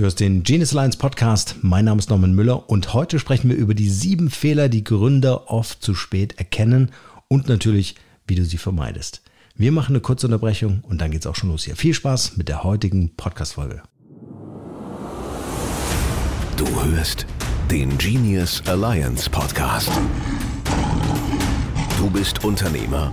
Du hörst den Genius Alliance Podcast. Mein Name ist Norman Müller und heute sprechen wir über die sieben Fehler, die Gründer oft zu spät erkennen und natürlich, wie du sie vermeidest. Wir machen eine kurze Unterbrechung und dann geht's auch schon los hier. Viel Spaß mit der heutigen Podcast-Folge. Du hörst den Genius Alliance Podcast. Du bist Unternehmer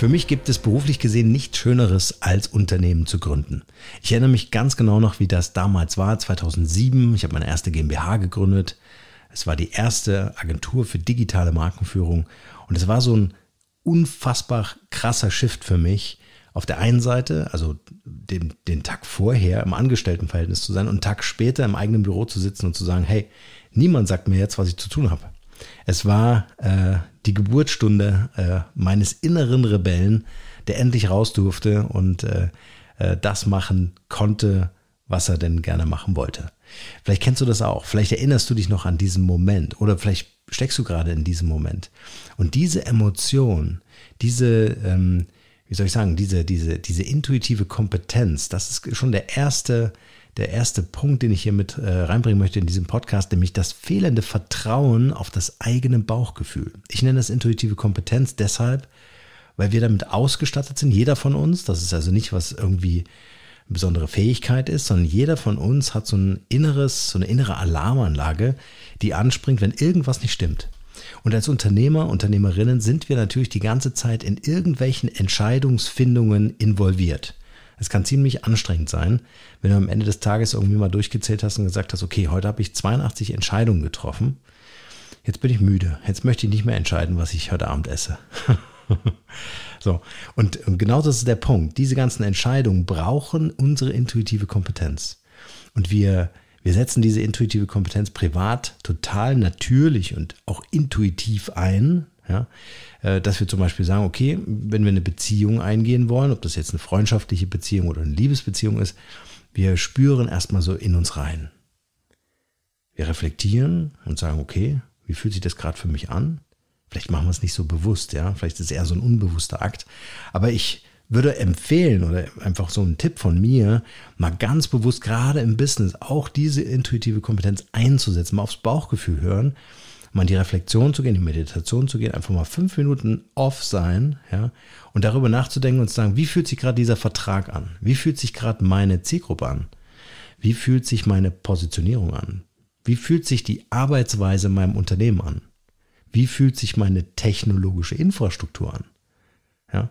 Für mich gibt es beruflich gesehen nichts Schöneres, als Unternehmen zu gründen. Ich erinnere mich ganz genau noch, wie das damals war, 2007. Ich habe meine erste GmbH gegründet. Es war die erste Agentur für digitale Markenführung. Und es war so ein unfassbar krasser Shift für mich. Auf der einen Seite, also den, den Tag vorher im Angestelltenverhältnis zu sein und einen Tag später im eigenen Büro zu sitzen und zu sagen, hey, niemand sagt mir jetzt, was ich zu tun habe. Es war äh, die Geburtsstunde äh, meines inneren Rebellen, der endlich raus durfte und äh, äh, das machen konnte, was er denn gerne machen wollte. Vielleicht kennst du das auch. Vielleicht erinnerst du dich noch an diesen Moment oder vielleicht steckst du gerade in diesem Moment. Und diese Emotion, diese, ähm, wie soll ich sagen, diese, diese, diese intuitive Kompetenz, das ist schon der erste äh, der erste Punkt, den ich hier mit äh, reinbringen möchte in diesem Podcast, nämlich das fehlende Vertrauen auf das eigene Bauchgefühl. Ich nenne das intuitive Kompetenz deshalb, weil wir damit ausgestattet sind, jeder von uns. Das ist also nicht, was irgendwie eine besondere Fähigkeit ist, sondern jeder von uns hat so ein inneres, so eine innere Alarmanlage, die anspringt, wenn irgendwas nicht stimmt. Und als Unternehmer, Unternehmerinnen sind wir natürlich die ganze Zeit in irgendwelchen Entscheidungsfindungen involviert. Es kann ziemlich anstrengend sein, wenn du am Ende des Tages irgendwie mal durchgezählt hast und gesagt hast, okay, heute habe ich 82 Entscheidungen getroffen. Jetzt bin ich müde. Jetzt möchte ich nicht mehr entscheiden, was ich heute Abend esse. so, und, und genau das ist der Punkt. Diese ganzen Entscheidungen brauchen unsere intuitive Kompetenz. Und wir wir setzen diese intuitive Kompetenz privat total natürlich und auch intuitiv ein. Ja? Äh, dass wir zum Beispiel sagen, okay, wenn wir eine Beziehung eingehen wollen, ob das jetzt eine freundschaftliche Beziehung oder eine Liebesbeziehung ist, wir spüren erstmal so in uns rein. Wir reflektieren und sagen, okay, wie fühlt sich das gerade für mich an? Vielleicht machen wir es nicht so bewusst, ja. Vielleicht ist es eher so ein unbewusster Akt. Aber ich würde empfehlen oder einfach so ein Tipp von mir, mal ganz bewusst gerade im Business auch diese intuitive Kompetenz einzusetzen, mal aufs Bauchgefühl hören mal in die Reflexion zu gehen, in die Meditation zu gehen, einfach mal fünf Minuten off sein, ja, und darüber nachzudenken und zu sagen, wie fühlt sich gerade dieser Vertrag an? Wie fühlt sich gerade meine Zielgruppe an? Wie fühlt sich meine Positionierung an? Wie fühlt sich die Arbeitsweise in meinem Unternehmen an? Wie fühlt sich meine technologische Infrastruktur an? Ja?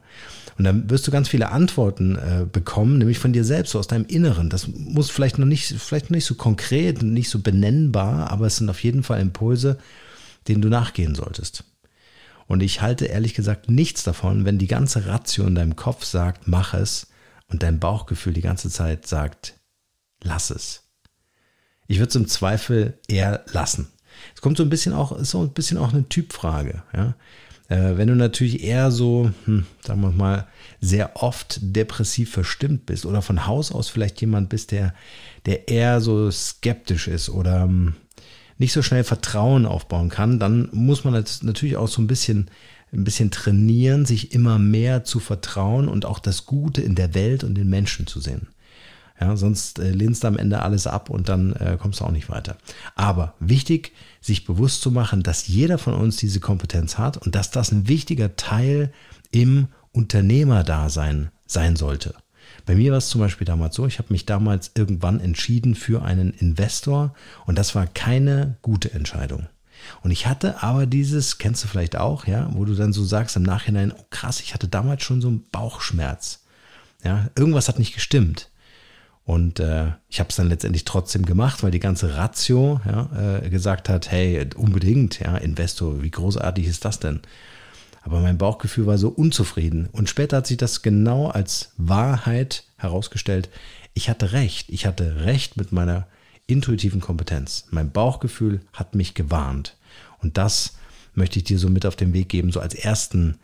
Und dann wirst du ganz viele Antworten äh, bekommen, nämlich von dir selbst, so aus deinem Inneren. Das muss vielleicht noch nicht, vielleicht noch nicht so konkret, nicht so benennbar, aber es sind auf jeden Fall Impulse, den du nachgehen solltest. Und ich halte ehrlich gesagt nichts davon, wenn die ganze Ratio in deinem Kopf sagt, mach es und dein Bauchgefühl die ganze Zeit sagt, lass es. Ich würde es im Zweifel eher lassen. Es kommt so ein bisschen auch, ist so ein bisschen auch eine Typfrage. Ja? Äh, wenn du natürlich eher so, hm, sagen wir mal, sehr oft depressiv verstimmt bist oder von Haus aus vielleicht jemand bist, der, der eher so skeptisch ist oder hm, nicht so schnell Vertrauen aufbauen kann, dann muss man jetzt natürlich auch so ein bisschen ein bisschen trainieren, sich immer mehr zu vertrauen und auch das Gute in der Welt und den Menschen zu sehen. Ja, sonst äh, lehnst du am Ende alles ab und dann äh, kommst du auch nicht weiter. Aber wichtig, sich bewusst zu machen, dass jeder von uns diese Kompetenz hat und dass das ein wichtiger Teil im Unternehmerdasein sein sollte. Bei mir war es zum Beispiel damals so, ich habe mich damals irgendwann entschieden für einen Investor und das war keine gute Entscheidung. Und ich hatte aber dieses, kennst du vielleicht auch, ja, wo du dann so sagst im Nachhinein, oh krass, ich hatte damals schon so einen Bauchschmerz. Ja, irgendwas hat nicht gestimmt. Und äh, ich habe es dann letztendlich trotzdem gemacht, weil die ganze Ratio ja, äh, gesagt hat, hey, unbedingt, ja, Investor, wie großartig ist das denn? Aber mein Bauchgefühl war so unzufrieden. Und später hat sich das genau als Wahrheit herausgestellt. Ich hatte recht. Ich hatte recht mit meiner intuitiven Kompetenz. Mein Bauchgefühl hat mich gewarnt. Und das möchte ich dir so mit auf den Weg geben, so als ersten,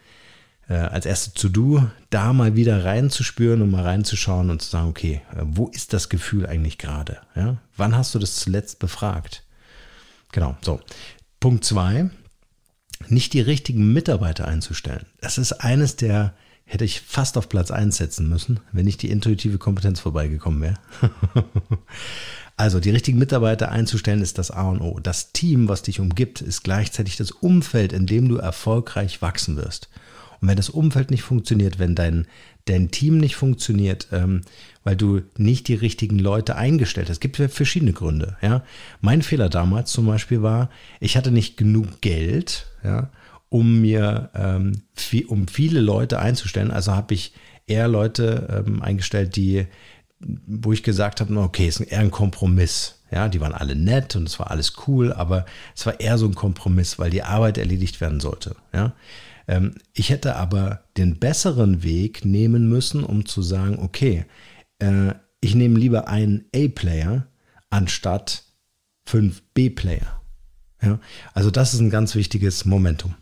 äh, als erste To-Do, da mal wieder reinzuspüren und mal reinzuschauen und zu sagen, okay, äh, wo ist das Gefühl eigentlich gerade? Ja? Wann hast du das zuletzt befragt? Genau, so. Punkt zwei nicht die richtigen Mitarbeiter einzustellen. Das ist eines der, hätte ich fast auf Platz 1 setzen müssen, wenn nicht die intuitive Kompetenz vorbeigekommen wäre. also die richtigen Mitarbeiter einzustellen ist das A und O. Das Team, was dich umgibt, ist gleichzeitig das Umfeld, in dem du erfolgreich wachsen wirst. Und wenn das Umfeld nicht funktioniert, wenn dein, dein Team nicht funktioniert, ähm, weil du nicht die richtigen Leute eingestellt hast, gibt es verschiedene Gründe. Ja? Mein Fehler damals zum Beispiel war, ich hatte nicht genug Geld, ja, um mir ähm, viel, um viele Leute einzustellen. Also habe ich eher Leute ähm, eingestellt, die, wo ich gesagt habe, okay, ist eher ein Kompromiss. Ja, die waren alle nett und es war alles cool, aber es war eher so ein Kompromiss, weil die Arbeit erledigt werden sollte. Ja. Ähm, ich hätte aber den besseren Weg nehmen müssen, um zu sagen, okay, äh, ich nehme lieber einen A-Player anstatt fünf B-Player. Ja? Also das ist ein ganz wichtiges Momentum.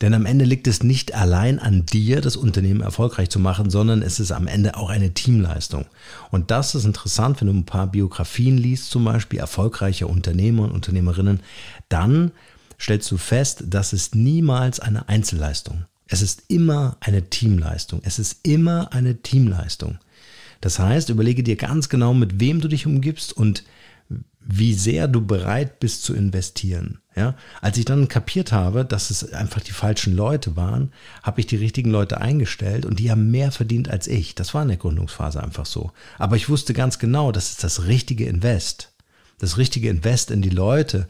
Denn am Ende liegt es nicht allein an dir, das Unternehmen erfolgreich zu machen, sondern es ist am Ende auch eine Teamleistung. Und das ist interessant, wenn du ein paar Biografien liest, zum Beispiel erfolgreiche Unternehmer und Unternehmerinnen, dann stellst du fest, das ist niemals eine Einzelleistung. Es ist immer eine Teamleistung. Es ist immer eine Teamleistung. Das heißt, überlege dir ganz genau, mit wem du dich umgibst und wie sehr du bereit bist zu investieren. Ja? Als ich dann kapiert habe, dass es einfach die falschen Leute waren, habe ich die richtigen Leute eingestellt und die haben mehr verdient als ich. Das war in der Gründungsphase einfach so. Aber ich wusste ganz genau, das ist das richtige Invest. Das richtige Invest in die Leute,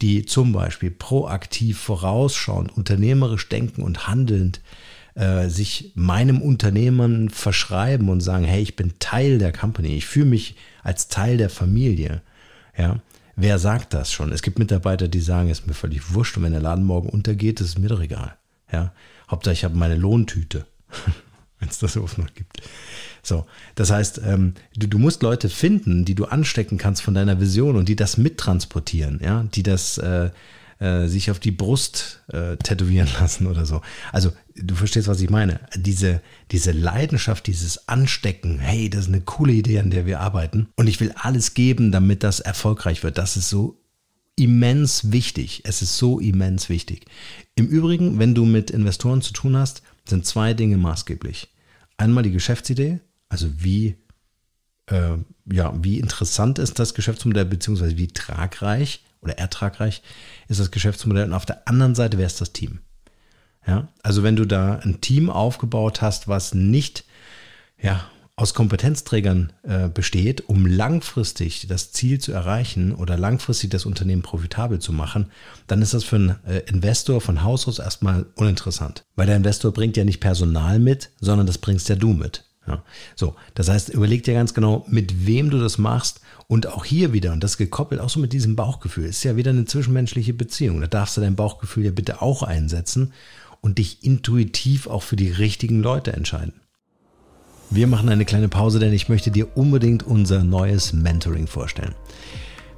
die zum Beispiel proaktiv vorausschauend, unternehmerisch denken und handelnd äh, sich meinem Unternehmen verschreiben und sagen, hey, ich bin Teil der Company, ich fühle mich als Teil der Familie. Ja. Wer sagt das schon? Es gibt Mitarbeiter, die sagen, es ist mir völlig wurscht und wenn der Laden morgen untergeht, ist es mir doch egal. Ja. Hauptsache, ich habe meine Lohntüte, wenn es das oft noch gibt. So, das heißt, ähm, du, du, musst Leute finden, die du anstecken kannst von deiner Vision und die das mittransportieren, ja, die das äh, äh, sich auf die Brust äh, tätowieren lassen oder so. Also du verstehst, was ich meine. Diese, diese Leidenschaft, dieses Anstecken, hey, das ist eine coole Idee, an der wir arbeiten. Und ich will alles geben, damit das erfolgreich wird. Das ist so immens wichtig. Es ist so immens wichtig. Im Übrigen, wenn du mit Investoren zu tun hast, sind zwei Dinge maßgeblich. Einmal die Geschäftsidee, also wie, äh, ja, wie interessant ist das Geschäftsmodell, beziehungsweise wie tragreich oder ertragreich ist das Geschäftsmodell und auf der anderen Seite wäre es das Team. Ja, also wenn du da ein Team aufgebaut hast, was nicht ja, aus Kompetenzträgern äh, besteht, um langfristig das Ziel zu erreichen oder langfristig das Unternehmen profitabel zu machen, dann ist das für einen äh, Investor von Haus aus erstmal uninteressant. Weil der Investor bringt ja nicht Personal mit, sondern das bringst ja du mit. Ja. So, das heißt, überleg dir ganz genau, mit wem du das machst und auch hier wieder, und das gekoppelt auch so mit diesem Bauchgefühl, ist ja wieder eine zwischenmenschliche Beziehung. Da darfst du dein Bauchgefühl ja bitte auch einsetzen und dich intuitiv auch für die richtigen Leute entscheiden. Wir machen eine kleine Pause, denn ich möchte dir unbedingt unser neues Mentoring vorstellen.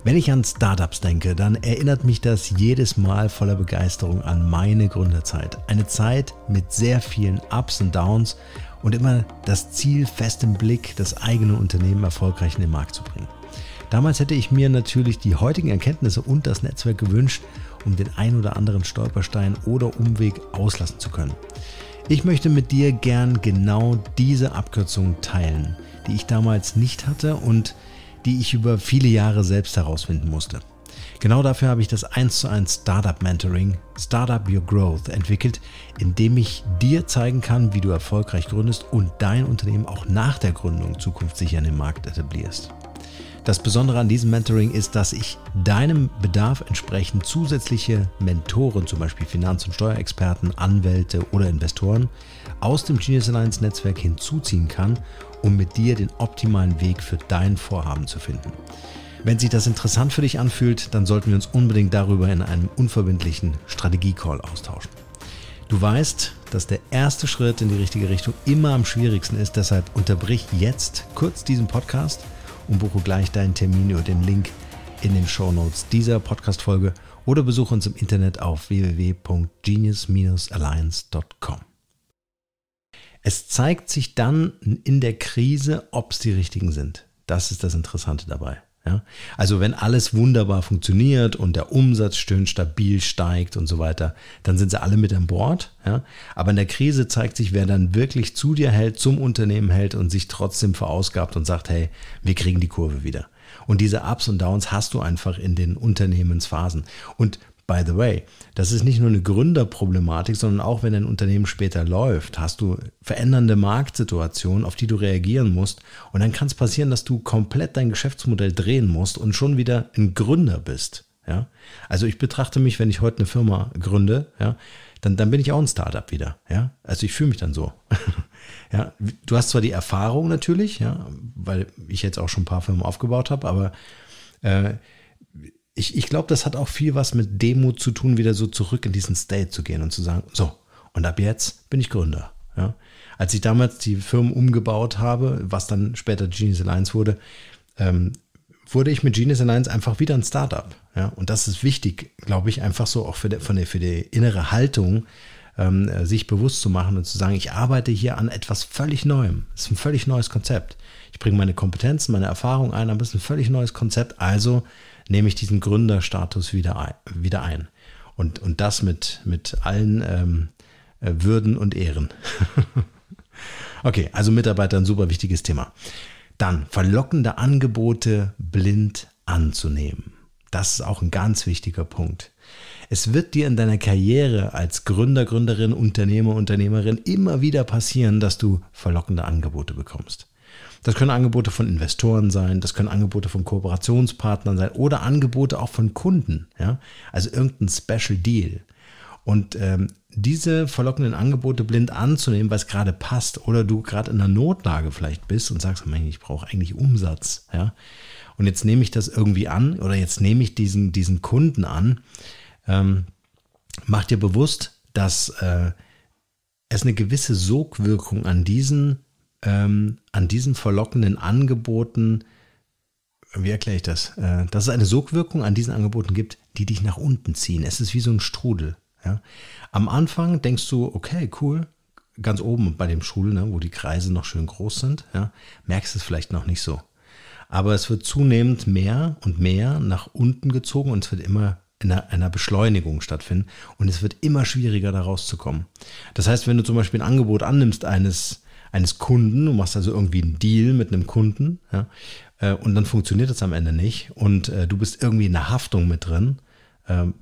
Wenn ich an Startups denke, dann erinnert mich das jedes Mal voller Begeisterung an meine Gründerzeit. Eine Zeit mit sehr vielen Ups und Downs, und immer das Ziel fest im Blick, das eigene Unternehmen erfolgreich in den Markt zu bringen. Damals hätte ich mir natürlich die heutigen Erkenntnisse und das Netzwerk gewünscht, um den ein oder anderen Stolperstein oder Umweg auslassen zu können. Ich möchte mit dir gern genau diese Abkürzung teilen, die ich damals nicht hatte und die ich über viele Jahre selbst herausfinden musste. Genau dafür habe ich das 1 zu 1 Startup Mentoring, Startup Your Growth entwickelt, in dem ich dir zeigen kann, wie du erfolgreich gründest und dein Unternehmen auch nach der Gründung zukunftssicher in den Markt etablierst. Das Besondere an diesem Mentoring ist, dass ich deinem Bedarf entsprechend zusätzliche Mentoren, zum Beispiel Finanz- und Steuerexperten, Anwälte oder Investoren, aus dem Genius Alliance Netzwerk hinzuziehen kann, um mit dir den optimalen Weg für dein Vorhaben zu finden. Wenn sich das interessant für dich anfühlt, dann sollten wir uns unbedingt darüber in einem unverbindlichen Strategie-Call austauschen. Du weißt, dass der erste Schritt in die richtige Richtung immer am schwierigsten ist, deshalb unterbrich jetzt kurz diesen Podcast und buche gleich deinen Termin über den Link in den Show Notes dieser Podcast-Folge oder besuche uns im Internet auf www.genius-alliance.com. Es zeigt sich dann in der Krise, ob es die richtigen sind. Das ist das Interessante dabei. Ja? Also wenn alles wunderbar funktioniert und der Umsatz schön stabil steigt und so weiter, dann sind sie alle mit an Bord. Ja? Aber in der Krise zeigt sich, wer dann wirklich zu dir hält, zum Unternehmen hält und sich trotzdem verausgabt und sagt, hey, wir kriegen die Kurve wieder. Und diese Ups und Downs hast du einfach in den Unternehmensphasen. Und By the way, das ist nicht nur eine Gründerproblematik, sondern auch wenn dein Unternehmen später läuft, hast du verändernde Marktsituationen, auf die du reagieren musst. Und dann kann es passieren, dass du komplett dein Geschäftsmodell drehen musst und schon wieder ein Gründer bist. Ja? Also ich betrachte mich, wenn ich heute eine Firma gründe, ja, dann, dann bin ich auch ein Startup wieder. Ja? Also ich fühle mich dann so. ja? Du hast zwar die Erfahrung natürlich, ja, weil ich jetzt auch schon ein paar Firmen aufgebaut habe, aber äh, ich, ich glaube, das hat auch viel was mit Demut zu tun, wieder so zurück in diesen State zu gehen und zu sagen, so, und ab jetzt bin ich Gründer. Ja? Als ich damals die Firmen umgebaut habe, was dann später Genius Alliance wurde, ähm, wurde ich mit Genius Alliance einfach wieder ein Startup. Ja? Und das ist wichtig, glaube ich, einfach so auch für die, von der, für die innere Haltung, ähm, äh, sich bewusst zu machen und zu sagen, ich arbeite hier an etwas völlig Neuem. Es ist ein völlig neues Konzept. Ich bringe meine Kompetenzen, meine Erfahrung ein, aber es ist ein völlig neues Konzept. Also nehme ich diesen Gründerstatus wieder ein. Wieder ein. Und, und das mit, mit allen ähm, äh, Würden und Ehren. okay, also Mitarbeiter ein super wichtiges Thema. Dann verlockende Angebote blind anzunehmen. Das ist auch ein ganz wichtiger Punkt. Es wird dir in deiner Karriere als Gründer, Gründerin, Unternehmer, Unternehmerin immer wieder passieren, dass du verlockende Angebote bekommst. Das können Angebote von Investoren sein, das können Angebote von Kooperationspartnern sein oder Angebote auch von Kunden. Ja? Also irgendein Special Deal. Und ähm, diese verlockenden Angebote blind anzunehmen, weil es gerade passt, oder du gerade in einer Notlage vielleicht bist und sagst, ich brauche eigentlich Umsatz, ja. Und jetzt nehme ich das irgendwie an oder jetzt nehme ich diesen, diesen Kunden an. Ähm, mach dir bewusst, dass äh, es eine gewisse Sogwirkung an diesen ähm, an diesen verlockenden Angeboten, wie erkläre ich das, äh, dass es eine Sogwirkung an diesen Angeboten gibt, die dich nach unten ziehen. Es ist wie so ein Strudel. Ja? Am Anfang denkst du, okay, cool, ganz oben bei dem Strudel, ne, wo die Kreise noch schön groß sind, ja, merkst es vielleicht noch nicht so. Aber es wird zunehmend mehr und mehr nach unten gezogen und es wird immer in einer, einer, Beschleunigung stattfinden und es wird immer schwieriger, da rauszukommen. Das heißt, wenn du zum Beispiel ein Angebot annimmst eines eines Kunden. Du machst also irgendwie einen Deal mit einem Kunden ja, äh, und dann funktioniert das am Ende nicht und äh, du bist irgendwie in der Haftung mit drin. Ähm,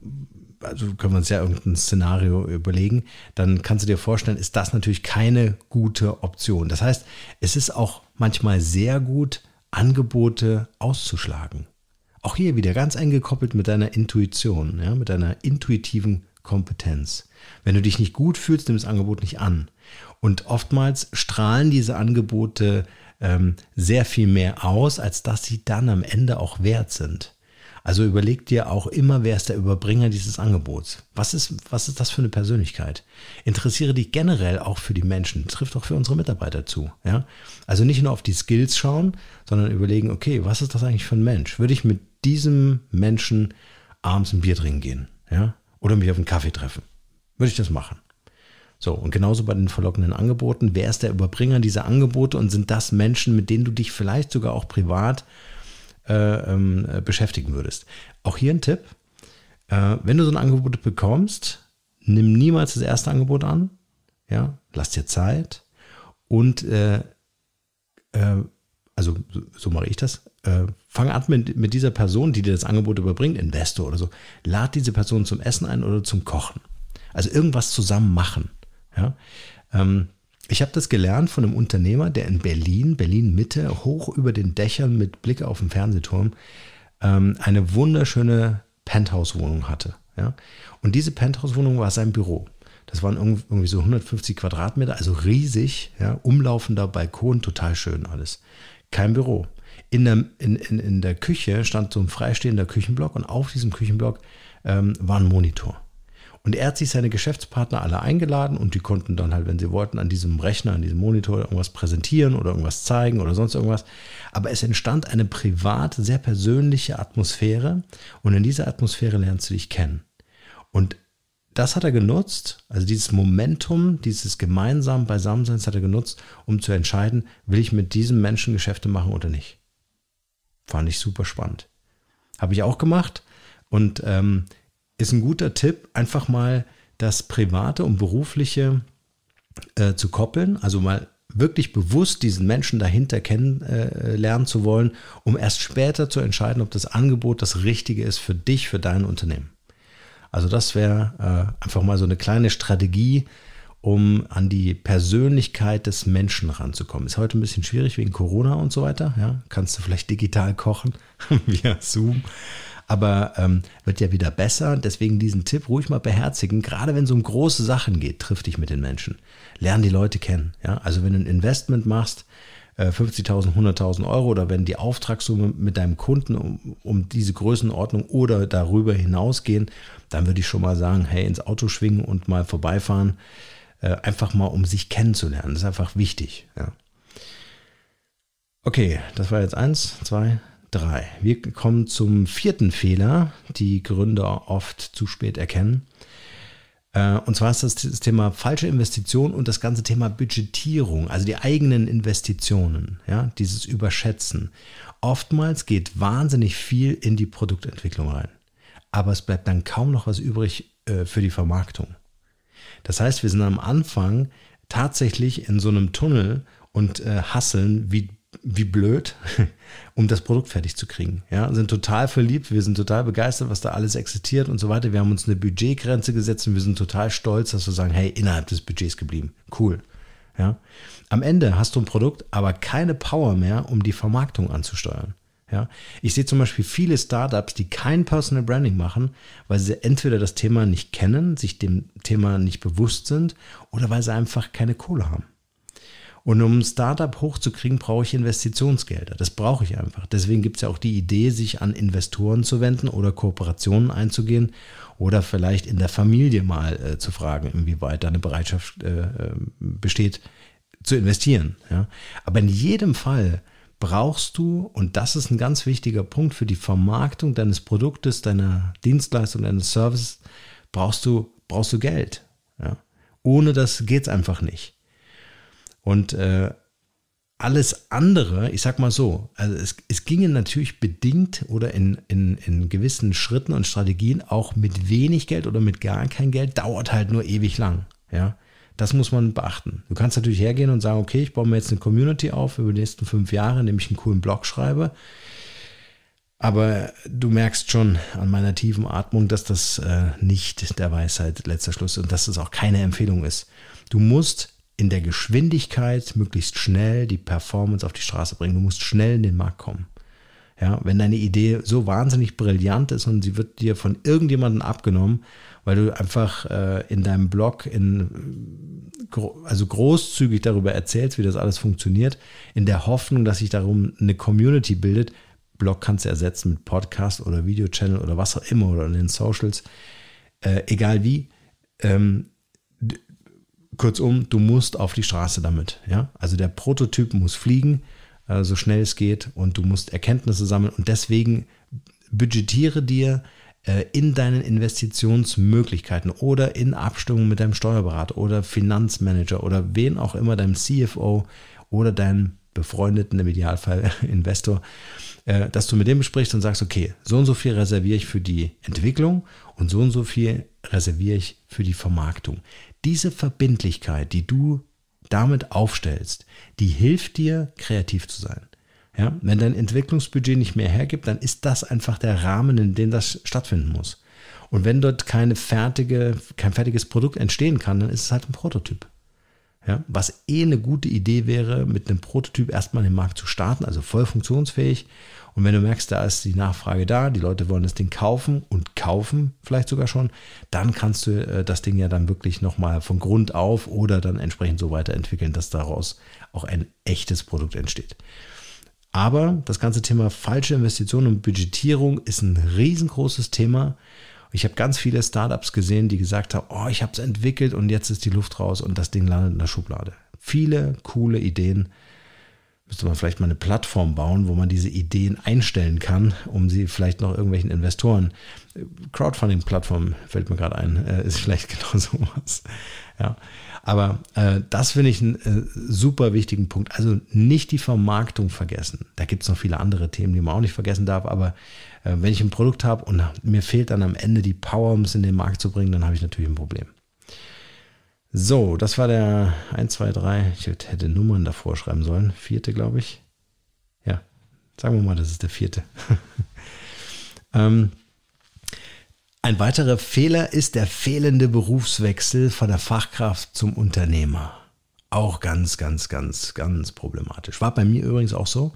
also können wir uns ja irgendein Szenario überlegen, dann kannst du dir vorstellen, ist das natürlich keine gute Option. Das heißt, es ist auch manchmal sehr gut, Angebote auszuschlagen. Auch hier wieder ganz eingekoppelt mit deiner Intuition, ja, mit deiner intuitiven Kompetenz. Wenn du dich nicht gut fühlst, nimm das Angebot nicht an. Und oftmals strahlen diese Angebote ähm, sehr viel mehr aus, als dass sie dann am Ende auch wert sind. Also überleg dir auch immer, wer ist der Überbringer dieses Angebots? Was ist, was ist das für eine Persönlichkeit? Interessiere dich generell auch für die Menschen. Trifft auch für unsere Mitarbeiter zu. Ja? Also nicht nur auf die Skills schauen, sondern überlegen, okay, was ist das eigentlich für ein Mensch? Würde ich mit diesem Menschen abends ein Bier trinken gehen? Ja? Oder mich auf einen Kaffee treffen? Würde ich das machen? So, und genauso bei den verlockenden Angeboten. Wer ist der Überbringer dieser Angebote und sind das Menschen, mit denen du dich vielleicht sogar auch privat äh, ähm, äh, beschäftigen würdest? Auch hier ein Tipp. Äh, wenn du so ein Angebot bekommst, nimm niemals das erste Angebot an. Ja, lass dir Zeit und äh, äh, also so mache ich das. Äh, fang an mit, mit dieser Person, die dir das Angebot überbringt, Investor oder so. Lad diese Person zum Essen ein oder zum Kochen. Also irgendwas zusammen machen. Ja? Ähm, ich habe das gelernt von einem Unternehmer, der in Berlin, Berlin Mitte, hoch über den Dächern mit Blick auf den Fernsehturm, ähm, eine wunderschöne Penthouse-Wohnung hatte. Ja? Und diese Penthouse-Wohnung war sein Büro. Das waren irgendwie so 150 Quadratmeter, also riesig, ja? umlaufender Balkon, total schön alles. Kein Büro. In der, in, in, in der Küche stand so ein freistehender Küchenblock und auf diesem Küchenblock ähm, war ein Monitor. Und er hat sich seine Geschäftspartner alle eingeladen und die konnten dann halt, wenn sie wollten, an diesem Rechner, an diesem Monitor irgendwas präsentieren oder irgendwas zeigen oder sonst irgendwas. Aber es entstand eine private, sehr persönliche Atmosphäre und in dieser Atmosphäre lernst du dich kennen. Und das hat er genutzt, also dieses Momentum, dieses gemeinsam Beisammenseins hat er genutzt, um zu entscheiden, will ich mit diesem Menschen Geschäfte machen oder nicht. Fand ich super spannend. Habe ich auch gemacht und ähm, ist ein guter Tipp, einfach mal das Private und Berufliche äh, zu koppeln, also mal wirklich bewusst diesen Menschen dahinter kennenlernen äh, zu wollen, um erst später zu entscheiden, ob das Angebot das Richtige ist für dich, für dein Unternehmen. Also das wäre äh, einfach mal so eine kleine Strategie, um an die Persönlichkeit des Menschen ranzukommen. Ist heute ein bisschen schwierig wegen Corona und so weiter. Ja? Kannst du vielleicht digital kochen via Zoom aber ähm, wird ja wieder besser. Deswegen diesen Tipp ruhig mal beherzigen. Gerade wenn es um große Sachen geht, triff dich mit den Menschen. Lern die Leute kennen. Ja? Also wenn du ein Investment machst, äh, 50.000, 100.000 Euro oder wenn die Auftragssumme mit deinem Kunden um, um, diese Größenordnung oder darüber hinausgehen, dann würde ich schon mal sagen, hey, ins Auto schwingen und mal vorbeifahren, äh, einfach mal um sich kennenzulernen. Das ist einfach wichtig. Ja. Okay, das war jetzt eins, zwei, 3. Wir kommen zum vierten Fehler, die Gründer oft zu spät erkennen. Äh, und zwar ist das das Thema falsche Investition und das ganze Thema Budgetierung, also die eigenen Investitionen, ja, dieses Überschätzen. Oftmals geht wahnsinnig viel in die Produktentwicklung rein, aber es bleibt dann kaum noch was übrig äh, für die Vermarktung. Das heißt, wir sind am Anfang tatsächlich in so einem Tunnel und äh, hasseln wie wie blöd, um das Produkt fertig zu kriegen. Ja, sind total verliebt, wir sind total begeistert, was da alles existiert und so weiter. Wir haben uns eine Budgetgrenze gesetzt und wir sind total stolz, dass wir sagen, hey, innerhalb des Budgets geblieben. Cool. Ja. Am Ende hast du ein Produkt, aber keine Power mehr, um die Vermarktung anzusteuern. Ja. Ich sehe zum Beispiel viele Startups, die kein Personal Branding machen, weil sie entweder das Thema nicht kennen, sich dem Thema nicht bewusst sind oder weil sie einfach keine Kohle haben. Und um ein Startup hochzukriegen, brauche ich Investitionsgelder. Das brauche ich einfach. Deswegen gibt es ja auch die Idee, sich an Investoren zu wenden oder Kooperationen einzugehen oder vielleicht in der Familie mal äh, zu fragen, inwieweit da eine Bereitschaft äh, ähm, besteht, zu investieren. Ja? Aber in jedem Fall brauchst du, und das ist ein ganz wichtiger Punkt für die Vermarktung deines Produktes, deiner Dienstleistung, deines Services, brauchst du, brauchst du Geld. Ja? Ohne das geht es einfach nicht. Und äh, alles andere, ich sag mal so, also es, es ginge natürlich bedingt oder in, in, in gewissen Schritten und Strategien auch mit wenig Geld oder mit gar kein Geld, dauert halt nur ewig lang. Ja, das muss man beachten. Du kannst natürlich hergehen und sagen, okay, ich baue mir jetzt eine Community auf über die nächsten fünf Jahre, indem ich einen coolen Blog schreibe. Aber du merkst schon an meiner tiefen Atmung, dass das äh, nicht der Weisheit letzter Schluss ist und dass das auch keine Empfehlung ist. Du musst in der Geschwindigkeit möglichst schnell die Performance auf die Straße bringen. Du musst schnell in den Markt kommen. Ja, wenn deine Idee so wahnsinnig brillant ist und sie wird dir von irgendjemandem abgenommen, weil du einfach äh, in deinem Blog in, also großzügig darüber erzählst, wie das alles funktioniert, in der Hoffnung, dass sich darum eine Community bildet. Blog kannst du ersetzen mit Podcast oder Videochannel oder was auch immer oder in den Socials, äh, egal wie. Ähm, Kurzum, du musst auf die Straße damit. Ja? Also der Prototyp muss fliegen, äh, so schnell es geht, und du musst Erkenntnisse sammeln. Und deswegen budgetiere dir äh, in deinen Investitionsmöglichkeiten oder in Abstimmung mit deinem Steuerberater oder Finanzmanager oder wen auch immer, deinem CFO oder deinem befreundeten, im Idealfall Investor, äh, dass du mit dem besprichst und sagst, okay, so und so viel reserviere ich für die Entwicklung und so und so viel reserviere ich für die Vermarktung diese Verbindlichkeit, die du damit aufstellst, die hilft dir, kreativ zu sein. Ja, wenn dein Entwicklungsbudget nicht mehr hergibt, dann ist das einfach der Rahmen, in dem das stattfinden muss. Und wenn dort keine fertige, kein fertiges Produkt entstehen kann, dann ist es halt ein Prototyp. Ja, was eh eine gute Idee wäre, mit einem Prototyp erstmal den Markt zu starten, also voll funktionsfähig und wenn du merkst, da ist die Nachfrage da, die Leute wollen das Ding kaufen und kaufen vielleicht sogar schon, dann kannst du äh, das Ding ja dann wirklich nochmal von Grund auf oder dann entsprechend so weiterentwickeln, dass daraus auch ein echtes Produkt entsteht. Aber das ganze Thema falsche Investitionen und Budgetierung ist ein riesengroßes Thema. Ich habe ganz viele Startups gesehen, die gesagt haben, oh, ich habe es entwickelt und jetzt ist die Luft raus und das Ding landet in der Schublade. Viele coole Ideen, müsste man vielleicht mal eine Plattform bauen, wo man diese Ideen einstellen kann, um sie vielleicht noch irgendwelchen Investoren. Crowdfunding-Plattform fällt mir gerade ein, äh, ist vielleicht genau sowas. Ja. Aber äh, das finde ich einen äh, super wichtigen Punkt. Also nicht die Vermarktung vergessen. Da gibt es noch viele andere Themen, die man auch nicht vergessen darf. Aber äh, wenn ich ein Produkt habe und mir fehlt dann am Ende die Power, um es in den Markt zu bringen, dann habe ich natürlich ein Problem. So, das war der 1, 2, 3. Ich hätte Nummern davor schreiben sollen. Vierte, glaube ich. Ja, sagen wir mal, das ist der vierte. ähm, ein weiterer Fehler ist der fehlende Berufswechsel von der Fachkraft zum Unternehmer. Auch ganz, ganz, ganz, ganz problematisch. War bei mir übrigens auch so.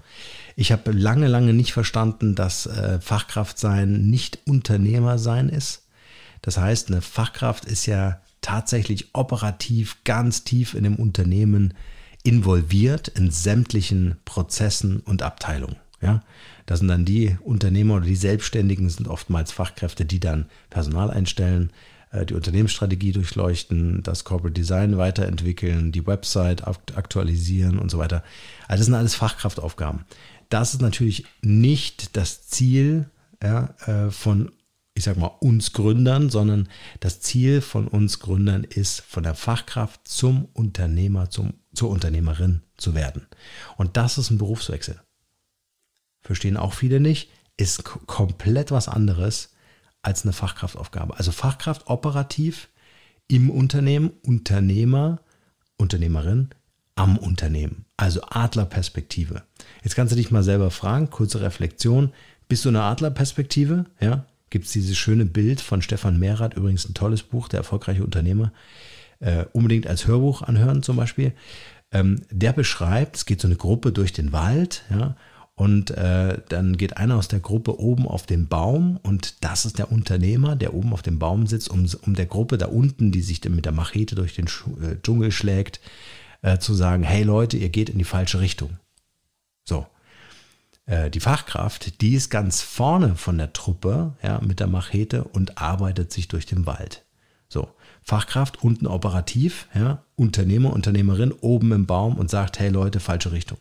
Ich habe lange, lange nicht verstanden, dass äh, Fachkraft sein nicht Unternehmer sein ist. Das heißt, eine Fachkraft ist ja tatsächlich operativ ganz tief in dem Unternehmen involviert in sämtlichen Prozessen und Abteilungen. Ja, das sind dann die Unternehmer oder die Selbstständigen sind oftmals Fachkräfte, die dann Personal einstellen, äh, die Unternehmensstrategie durchleuchten, das Corporate Design weiterentwickeln, die Website aktualisieren und so weiter. Also das sind alles Fachkraftaufgaben. Das ist natürlich nicht das Ziel ja, äh, von ich sage mal, uns Gründern, sondern das Ziel von uns Gründern ist, von der Fachkraft zum Unternehmer, zum, zur Unternehmerin zu werden. Und das ist ein Berufswechsel. Verstehen auch viele nicht, ist komplett was anderes als eine Fachkraftaufgabe. Also Fachkraft operativ im Unternehmen, Unternehmer, Unternehmerin am Unternehmen. Also Adlerperspektive. Jetzt kannst du dich mal selber fragen, kurze Reflexion, bist du eine Adlerperspektive? Ja, gibt es dieses schöne Bild von Stefan Mehrath, übrigens ein tolles Buch, der erfolgreiche Unternehmer, äh, unbedingt als Hörbuch anhören zum Beispiel. Ähm, der beschreibt, es geht so eine Gruppe durch den Wald, ja, und äh, dann geht einer aus der Gruppe oben auf den Baum und das ist der Unternehmer, der oben auf dem Baum sitzt, um, um der Gruppe da unten, die sich mit der Machete durch den Schu äh, Dschungel schlägt, äh, zu sagen, hey Leute, ihr geht in die falsche Richtung. So. Äh, die Fachkraft, die ist ganz vorne von der Truppe ja, mit der Machete und arbeitet sich durch den Wald. So, Fachkraft unten operativ, ja, Unternehmer, Unternehmerin oben im Baum und sagt, hey Leute, falsche Richtung.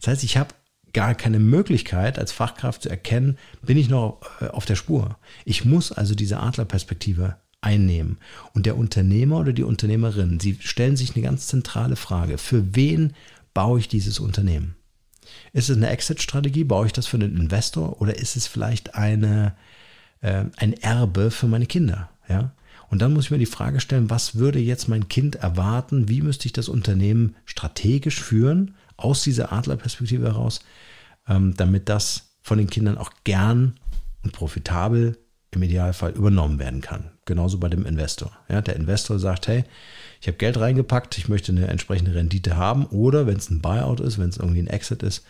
Das heißt, ich habe gar keine Möglichkeit als Fachkraft zu erkennen, bin ich noch äh, auf der Spur. Ich muss also diese Adlerperspektive einnehmen. Und der Unternehmer oder die Unternehmerin, sie stellen sich eine ganz zentrale Frage, für wen baue ich dieses Unternehmen? Ist es eine Exit-Strategie? Baue ich das für den Investor oder ist es vielleicht eine, äh, ein Erbe für meine Kinder? Ja? Und dann muss ich mir die Frage stellen, was würde jetzt mein Kind erwarten? Wie müsste ich das Unternehmen strategisch führen, aus dieser Adlerperspektive heraus, ähm, damit das von den Kindern auch gern und profitabel im Idealfall übernommen werden kann. Genauso bei dem Investor. Ja, der Investor sagt, hey, ich habe Geld reingepackt, ich möchte eine entsprechende Rendite haben oder wenn es ein Buyout ist, wenn es irgendwie ein Exit ist,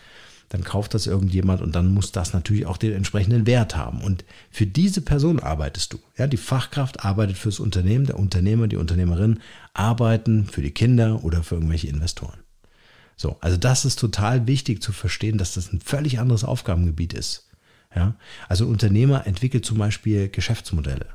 dann kauft das irgendjemand und dann muss das natürlich auch den entsprechenden Wert haben. Und für diese Person arbeitest du. Ja, die Fachkraft arbeitet fürs Unternehmen, der Unternehmer, die Unternehmerin arbeiten für die Kinder oder für irgendwelche Investoren. So, also das ist total wichtig zu verstehen, dass das ein völlig anderes Aufgabengebiet ist. Ja, also Unternehmer entwickelt zum Beispiel Geschäftsmodelle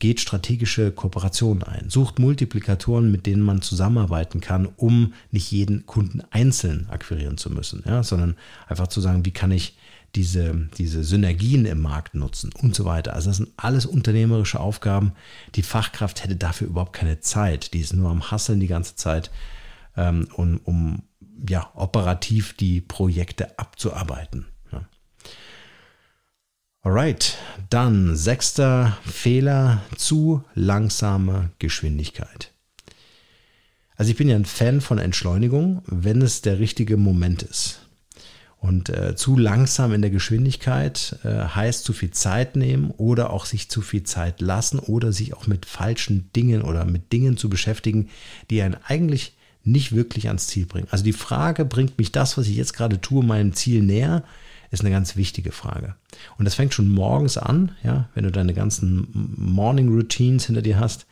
geht strategische Kooperationen ein, sucht Multiplikatoren, mit denen man zusammenarbeiten kann, um nicht jeden Kunden einzeln akquirieren zu müssen, ja, sondern einfach zu sagen, wie kann ich diese, diese Synergien im Markt nutzen und so weiter. Also das sind alles unternehmerische Aufgaben. Die Fachkraft hätte dafür überhaupt keine Zeit. Die ist nur am Hasseln die ganze Zeit, ähm, um, um ja, operativ die Projekte abzuarbeiten. Alright, dann sechster Fehler, zu langsame Geschwindigkeit. Also ich bin ja ein Fan von Entschleunigung, wenn es der richtige Moment ist. Und äh, zu langsam in der Geschwindigkeit äh, heißt zu viel Zeit nehmen oder auch sich zu viel Zeit lassen oder sich auch mit falschen Dingen oder mit Dingen zu beschäftigen, die einen eigentlich nicht wirklich ans Ziel bringen. Also die Frage, bringt mich das, was ich jetzt gerade tue, meinem Ziel näher? ist eine ganz wichtige Frage. Und das fängt schon morgens an, ja, wenn du deine ganzen Morning Routines hinter dir hast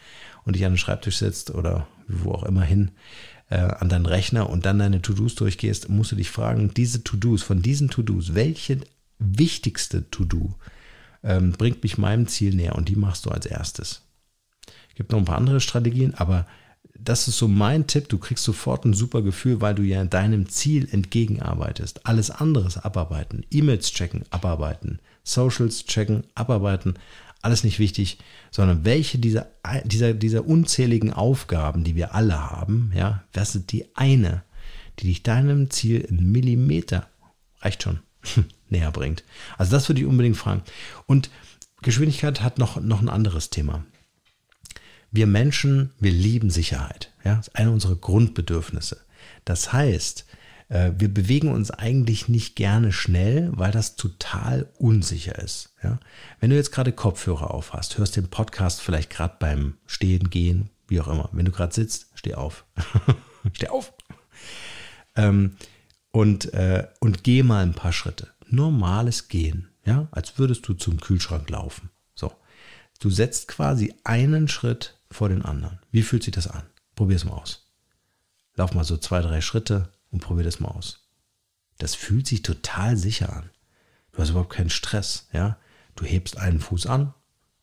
und dich an den Schreibtisch setzt oder wo auch immer hin äh, an deinen Rechner und dann deine To-Dos durchgehst, musst du dich fragen, diese To-Dos, von diesen To-Dos, welche wichtigste To-Do ähm, bringt mich meinem Ziel näher und die machst du als erstes. Es Gibt noch ein paar andere Strategien, aber das ist so mein Tipp, du kriegst sofort ein super Gefühl, weil du ja deinem Ziel entgegenarbeitest. Alles anderes abarbeiten, E-Mails checken, abarbeiten, Socials checken, abarbeiten, alles nicht wichtig, sondern welche dieser, dieser, dieser unzähligen Aufgaben, die wir alle haben, ja, was ist die eine, die dich deinem Ziel in Millimeter, reicht schon, näher bringt. Also das würde ich unbedingt fragen. Und Geschwindigkeit hat noch, noch ein anderes Thema wir Menschen, wir lieben Sicherheit. Ja, das ist eine unserer Grundbedürfnisse. Das heißt, äh, wir bewegen uns eigentlich nicht gerne schnell, weil das total unsicher ist. Ja? Wenn du jetzt gerade Kopfhörer auf hast, hörst den Podcast vielleicht gerade beim Stehen, Gehen, wie auch immer. Wenn du gerade sitzt, steh auf. steh auf. Ähm, und, äh, und geh mal ein paar Schritte. Normales Gehen, ja, als würdest du zum Kühlschrank laufen. So. Du setzt quasi einen Schritt vor den anderen. Wie fühlt sich das an? Probier es mal aus. Lauf mal so zwei, drei Schritte und probier das mal aus. Das fühlt sich total sicher an. Du hast überhaupt keinen Stress, ja? Du hebst einen Fuß an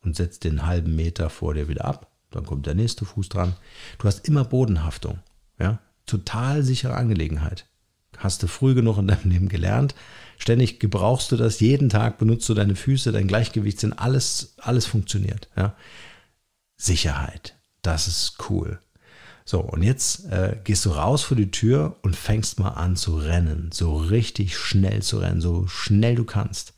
und setzt den halben Meter vor dir wieder ab. Dann kommt der nächste Fuß dran. Du hast immer Bodenhaftung, ja? Total sichere Angelegenheit. Hast du früh genug in deinem Leben gelernt. Ständig gebrauchst du das, jeden Tag benutzt du deine Füße, dein Gleichgewichtssinn, alles, alles funktioniert, ja? Sicherheit. Das ist cool. So, und jetzt äh, gehst du raus vor die Tür und fängst mal an zu rennen. So richtig schnell zu rennen, so schnell du kannst.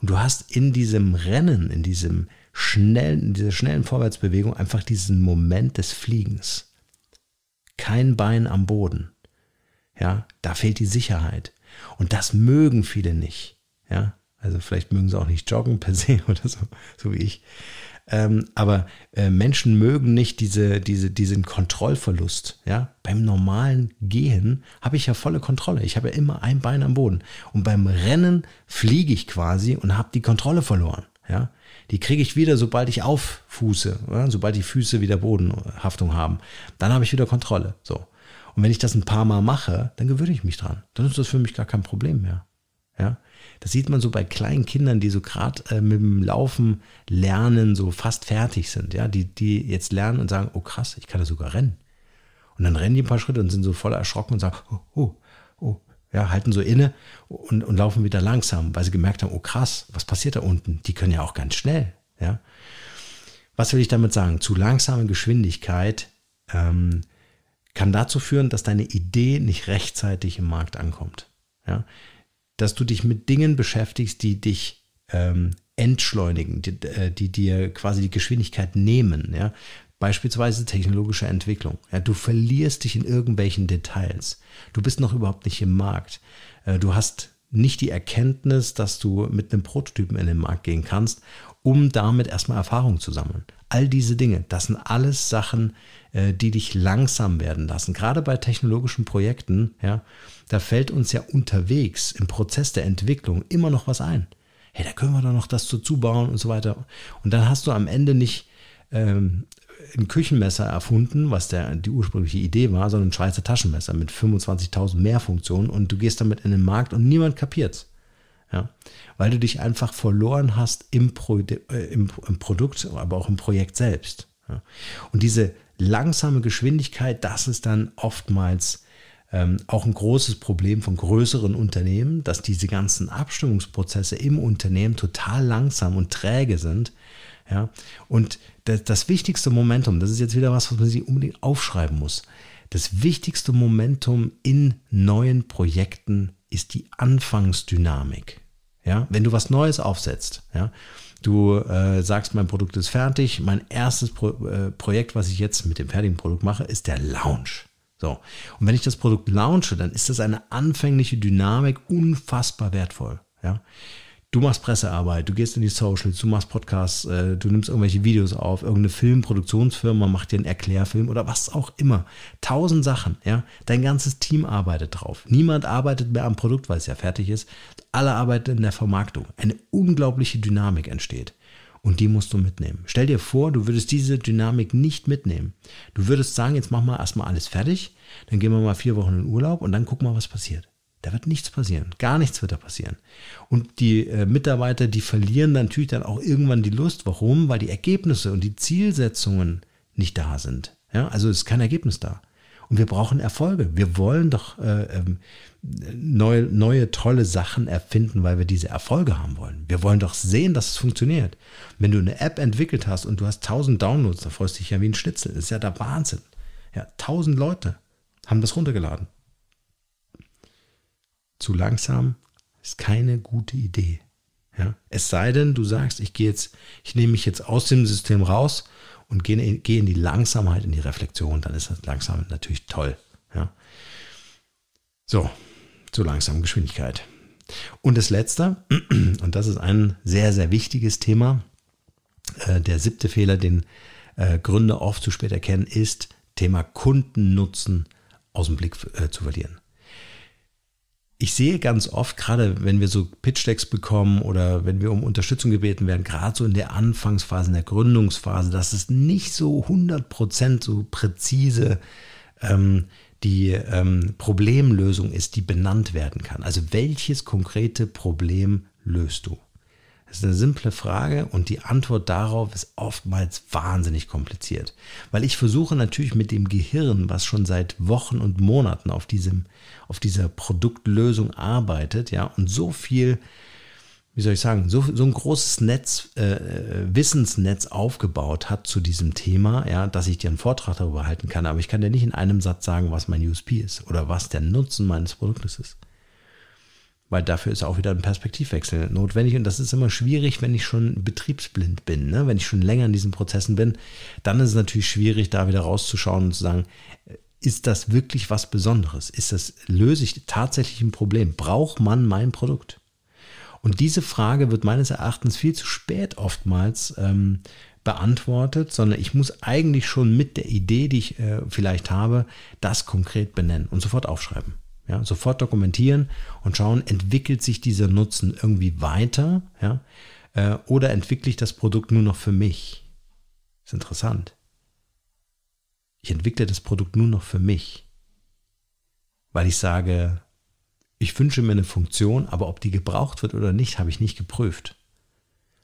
Und du hast in diesem Rennen, in diesem schnellen, in dieser schnellen Vorwärtsbewegung einfach diesen Moment des Fliegens. Kein Bein am Boden. Ja, da fehlt die Sicherheit. Und das mögen viele nicht. Ja, also vielleicht mögen sie auch nicht joggen per se oder so, so wie ich. Ähm, aber äh, Menschen mögen nicht diese, diese, diesen Kontrollverlust. Ja? Beim normalen Gehen habe ich ja volle Kontrolle. Ich habe ja immer ein Bein am Boden. Und beim Rennen fliege ich quasi und habe die Kontrolle verloren. Ja? Die kriege ich wieder, sobald ich auffuße, ja? sobald die Füße wieder Bodenhaftung haben. Dann habe ich wieder Kontrolle. So. Und wenn ich das ein paar Mal mache, dann gewöhne ich mich dran. Dann ist das für mich gar kein Problem mehr. Ja? Das sieht man so bei kleinen Kindern, die so gerade äh, mit dem Laufen lernen, so fast fertig sind, ja, die, die jetzt lernen und sagen, oh krass, ich kann da sogar rennen. Und dann rennen die ein paar Schritte und sind so voll erschrocken und sagen, oh, oh, oh, ja, halten so inne und, und laufen wieder langsam, weil sie gemerkt haben, oh krass, was passiert da unten? Die können ja auch ganz schnell, ja. Was will ich damit sagen? Zu langsame Geschwindigkeit ähm, kann dazu führen, dass deine Idee nicht rechtzeitig im Markt ankommt. Ja? dass du dich mit Dingen beschäftigst, die dich ähm, entschleunigen, die, äh, die dir quasi die Geschwindigkeit nehmen. Ja? Beispielsweise technologische Entwicklung. Ja, du verlierst dich in irgendwelchen Details. Du bist noch überhaupt nicht im Markt. Äh, du hast nicht die Erkenntnis, dass du mit einem Prototypen in den Markt gehen kannst, um damit erstmal Erfahrung zu sammeln. All diese Dinge, das sind alles Sachen, äh, die dich langsam werden lassen. Gerade bei technologischen Projekten, ja, da fällt uns ja unterwegs im Prozess der Entwicklung immer noch was ein. Hey, da können wir doch noch das zuzubauen und so weiter. Und dann hast du am Ende nicht ähm, ein Küchenmesser erfunden, was der, die ursprüngliche Idee war, sondern ein Schweizer Taschenmesser mit 25.000 mehr Funktionen und du gehst damit in den Markt und niemand kapiert es. Ja? Weil du dich einfach verloren hast im, Pro, äh, im, im Produkt, aber auch im Projekt selbst. Ja? Und diese langsame Geschwindigkeit, das ist dann oftmals ähm, auch ein großes Problem von größeren Unternehmen, dass diese ganzen Abstimmungsprozesse im Unternehmen total langsam und träge sind. Ja? Und das, das wichtigste Momentum, das ist jetzt wieder was, was man sich unbedingt aufschreiben muss. Das wichtigste Momentum in neuen Projekten ist die Anfangsdynamik. Ja, wenn du was Neues aufsetzt, ja, du äh, sagst, mein Produkt ist fertig, mein erstes Pro äh, Projekt, was ich jetzt mit dem fertigen Produkt mache, ist der Launch. So. Und wenn ich das Produkt launche, dann ist das eine anfängliche Dynamik unfassbar wertvoll. Ja. Du machst Pressearbeit, du gehst in die Socials, du machst Podcasts, äh, du nimmst irgendwelche Videos auf, irgendeine Filmproduktionsfirma macht dir einen Erklärfilm oder was auch immer. Tausend Sachen, ja. Dein ganzes Team arbeitet drauf. Niemand arbeitet mehr am Produkt, weil es ja fertig ist. Alle arbeiten in der Vermarktung. Eine unglaubliche Dynamik entsteht. Und die musst du mitnehmen. Stell dir vor, du würdest diese Dynamik nicht mitnehmen. Du würdest sagen, jetzt machen wir erstmal alles fertig, dann gehen wir mal vier Wochen in Urlaub und dann gucken wir, was passiert. Da wird nichts passieren. Gar nichts wird da passieren. Und die äh, Mitarbeiter, die verlieren dann natürlich dann auch irgendwann die Lust. Warum? Weil die Ergebnisse und die Zielsetzungen nicht da sind. Ja, also ist kein Ergebnis da. Und wir brauchen Erfolge. Wir wollen doch äh, ähm, neue, neue, tolle Sachen erfinden, weil wir diese Erfolge haben wollen. Wir wollen doch sehen, dass es funktioniert. Wenn du eine App entwickelt hast und du hast 1000 Downloads, da freust du dich ja wie ein Schnitzel. Das ist ja der Wahnsinn. Ja, 1000 Leute haben das runtergeladen zu langsam ist keine gute Idee. Ja? Es sei denn, du sagst, ich gehe jetzt, ich nehme mich jetzt aus dem System raus und gehe in, in die Langsamkeit, in die Reflexion, dann ist das langsam natürlich toll. Ja? So, zu langsam Geschwindigkeit. Und das letzte, und das ist ein sehr, sehr wichtiges Thema, äh, der siebte Fehler, den äh, Gründer oft zu spät erkennen, ist Thema Kundennutzen aus dem Blick äh, zu verlieren ich sehe ganz oft, gerade wenn wir so Pitch-Decks bekommen oder wenn wir um Unterstützung gebeten werden, gerade so in der Anfangsphase, in der Gründungsphase, dass es nicht so 100% so präzise ähm, die ähm, Problemlösung ist, die benannt werden kann. Also welches konkrete Problem löst du? Das ist eine simple Frage und die Antwort darauf ist oftmals wahnsinnig kompliziert. Weil ich versuche natürlich mit dem Gehirn, was schon seit Wochen und Monaten auf, diesem, auf dieser Produktlösung arbeitet, ja, und so viel, wie soll ich sagen, so, so ein großes Netz, äh, äh Wissensnetz aufgebaut hat zu diesem Thema, ja, dass ich dir einen Vortrag darüber halten kann, aber ich kann dir nicht in einem Satz sagen, was mein USP ist oder was der Nutzen meines Produktes ist. Weil dafür ist auch wieder ein Perspektivwechsel notwendig. Und das ist immer schwierig, wenn ich schon betriebsblind bin. Ne? Wenn ich schon länger in diesen Prozessen bin, dann ist es natürlich schwierig, da wieder rauszuschauen und zu sagen, äh, ist das wirklich was Besonderes? Ist das, löse ich tatsächlich ein Problem? Braucht man mein Produkt? Und diese Frage wird meines Erachtens viel zu spät oftmals ähm, beantwortet, sondern ich muss eigentlich schon mit der Idee, die ich äh, vielleicht habe, das konkret benennen und sofort aufschreiben. Ja, sofort dokumentieren und schauen, entwickelt sich dieser Nutzen irgendwie weiter, ja, äh, oder entwickle ich das Produkt nur noch für mich? Ist interessant. Ich entwickle das Produkt nur noch für mich, weil ich sage, ich wünsche mir eine Funktion, aber ob die gebraucht wird oder nicht, habe ich nicht geprüft,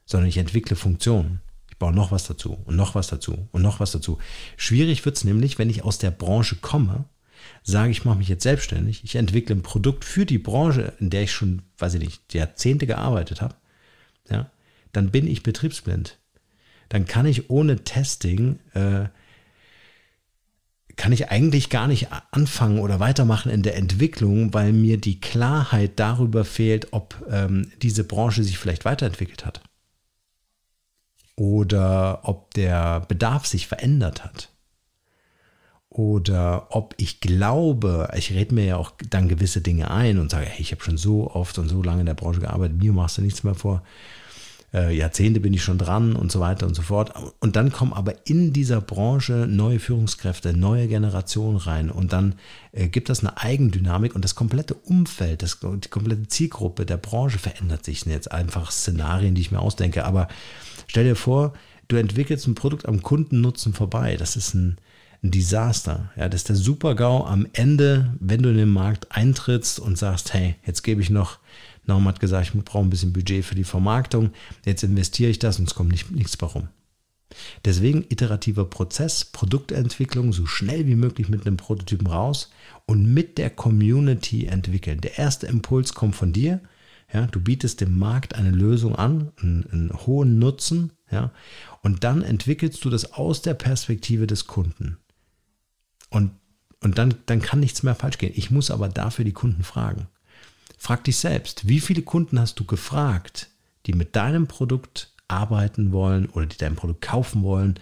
sondern ich entwickle Funktionen. Ich baue noch was dazu und noch was dazu und noch was dazu. Schwierig wird es nämlich, wenn ich aus der Branche komme sage, ich mache mich jetzt selbstständig, ich entwickle ein Produkt für die Branche, in der ich schon, weiß ich nicht, Jahrzehnte gearbeitet habe, ja, dann bin ich betriebsblind. Dann kann ich ohne Testing, äh, kann ich eigentlich gar nicht anfangen oder weitermachen in der Entwicklung, weil mir die Klarheit darüber fehlt, ob ähm, diese Branche sich vielleicht weiterentwickelt hat oder ob der Bedarf sich verändert hat oder ob ich glaube, ich rede mir ja auch dann gewisse Dinge ein und sage, hey, ich habe schon so oft und so lange in der Branche gearbeitet, mir machst du nichts mehr vor. Äh, Jahrzehnte bin ich schon dran und so weiter und so fort. Und dann kommen aber in dieser Branche neue Führungskräfte, neue Generationen rein und dann äh, gibt das eine Eigendynamik und das komplette Umfeld, das, die komplette Zielgruppe der Branche verändert sich. jetzt einfach Szenarien, die ich mir ausdenke. Aber stell dir vor, du entwickelst ein Produkt am Kundennutzen vorbei. Das ist ein ein Desaster. Ja, das ist der Super-GAU am Ende, wenn du in den Markt eintrittst und sagst, hey, jetzt gebe ich noch, Norm hat gesagt, ich brauche ein bisschen Budget für die Vermarktung, jetzt investiere ich das und es kommt nicht, nichts warum. Deswegen iterativer Prozess, Produktentwicklung so schnell wie möglich mit einem Prototypen raus und mit der Community entwickeln. Der erste Impuls kommt von dir. Ja, du bietest dem Markt eine Lösung an, einen, einen hohen Nutzen. Ja, und dann entwickelst du das aus der Perspektive des Kunden. Und, und dann, dann kann nichts mehr falsch gehen. Ich muss aber dafür die Kunden fragen. Frag dich selbst, wie viele Kunden hast du gefragt, die mit deinem Produkt arbeiten wollen oder die dein Produkt kaufen wollen?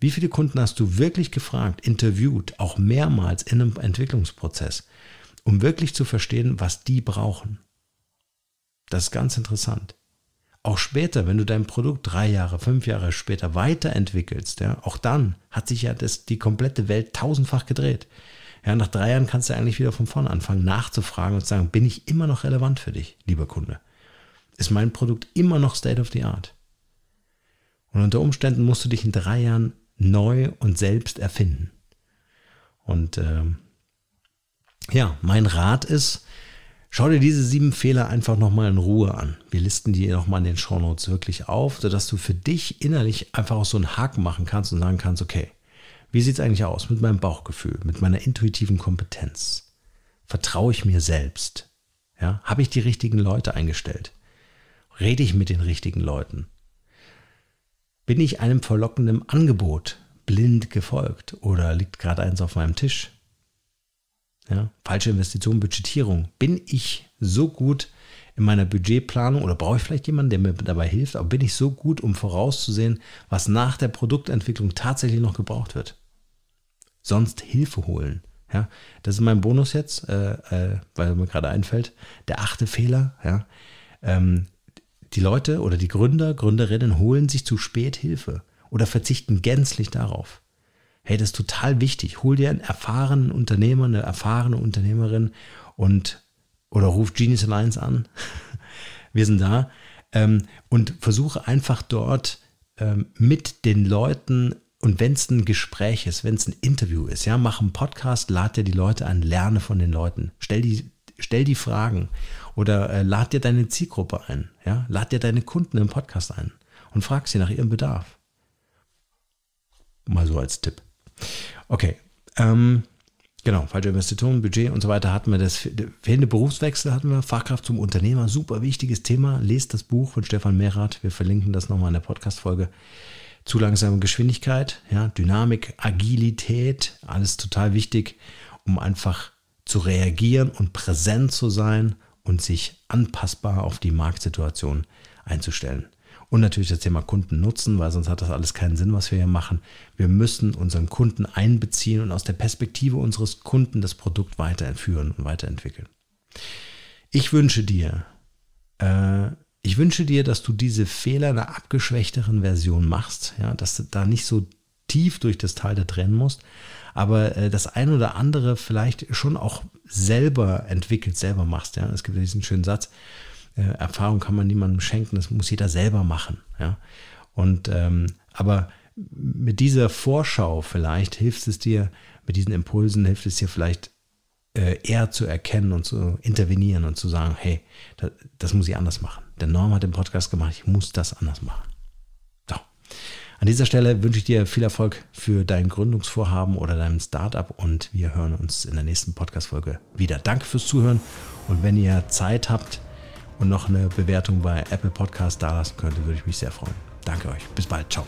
Wie viele Kunden hast du wirklich gefragt, interviewt, auch mehrmals in einem Entwicklungsprozess, um wirklich zu verstehen, was die brauchen? Das ist ganz interessant auch später, wenn du dein Produkt drei Jahre, fünf Jahre später weiterentwickelst, ja, auch dann hat sich ja das, die komplette Welt tausendfach gedreht. Ja, nach drei Jahren kannst du eigentlich wieder von vorne anfangen, nachzufragen und zu sagen, bin ich immer noch relevant für dich, lieber Kunde? Ist mein Produkt immer noch State of the Art? Und unter Umständen musst du dich in drei Jahren neu und selbst erfinden. Und äh, ja, mein Rat ist, Schau dir diese sieben Fehler einfach nochmal in Ruhe an. Wir listen die nochmal in den Show Notes wirklich auf, sodass du für dich innerlich einfach auch so einen Haken machen kannst und sagen kannst, okay, wie sieht es eigentlich aus mit meinem Bauchgefühl, mit meiner intuitiven Kompetenz? Vertraue ich mir selbst? Ja, habe ich die richtigen Leute eingestellt? Rede ich mit den richtigen Leuten? Bin ich einem verlockenden Angebot blind gefolgt oder liegt gerade eins auf meinem Tisch? Ja, falsche Investition, Budgetierung. Bin ich so gut in meiner Budgetplanung oder brauche ich vielleicht jemanden, der mir dabei hilft, aber bin ich so gut, um vorauszusehen, was nach der Produktentwicklung tatsächlich noch gebraucht wird? Sonst Hilfe holen. Ja, das ist mein Bonus jetzt, äh, äh, weil mir gerade einfällt. Der achte Fehler, ja. Ähm, die Leute oder die Gründer, Gründerinnen holen sich zu spät Hilfe oder verzichten gänzlich darauf. Hey, das ist total wichtig. Hol dir einen erfahrenen Unternehmer, eine erfahrene Unternehmerin und oder ruf Genius Alliance an. Wir sind da. Ähm, und versuche einfach dort ähm, mit den Leuten und wenn es ein Gespräch ist, wenn es ein Interview ist, ja, mach einen Podcast, lad dir die Leute an, lerne von den Leuten, stell die, stell die Fragen oder äh, lad dir deine Zielgruppe ein, ja, lad dir deine Kunden im Podcast ein und frag sie nach ihrem Bedarf. Mal so als Tipp. Okay. Ähm, genau, falsche Investitionen, Budget und so weiter hatten wir das fehlende Berufswechsel hatten wir, Fachkraft zum Unternehmer, super wichtiges Thema. Lest das Buch von Stefan Mehrath. Wir verlinken das nochmal in der Podcast-Folge. Zu langsame Geschwindigkeit, ja, Dynamik, Agilität, alles total wichtig, um einfach zu reagieren und präsent zu sein und sich anpassbar auf die Marktsituation einzustellen. Und natürlich das Thema Kunden nutzen, weil sonst hat das alles keinen Sinn, was wir hier machen. Wir müssen unseren Kunden einbeziehen und aus der Perspektive unseres Kunden das Produkt weiterführen und weiterentwickeln. Ich wünsche dir, äh, ich wünsche dir, dass du diese Fehler einer abgeschwächteren Version machst, ja, dass du da nicht so tief durch das Tal da trennen musst, aber äh, das ein oder andere vielleicht schon auch selber entwickelt, selber machst. Ja. Es gibt diesen schönen Satz, äh, Erfahrung kann man niemandem schenken, das muss jeder selber machen. Ja? Und ähm, aber mit dieser Vorschau vielleicht hilft es dir, mit diesen Impulsen hilft es dir vielleicht äh, eher zu erkennen und zu intervenieren und zu sagen, hey, das, das muss ich anders machen. Der Norm hat den Podcast gemacht, ich muss das anders machen. So. An dieser Stelle wünsche ich dir viel Erfolg für dein Gründungsvorhaben oder dein Startup und wir hören uns in der nächsten Podcast-Folge wieder. Danke fürs Zuhören und wenn ihr Zeit habt, und noch eine Bewertung bei Apple Podcast dalassen könnte, würde ich mich sehr freuen. Danke euch. Bis bald. Ciao.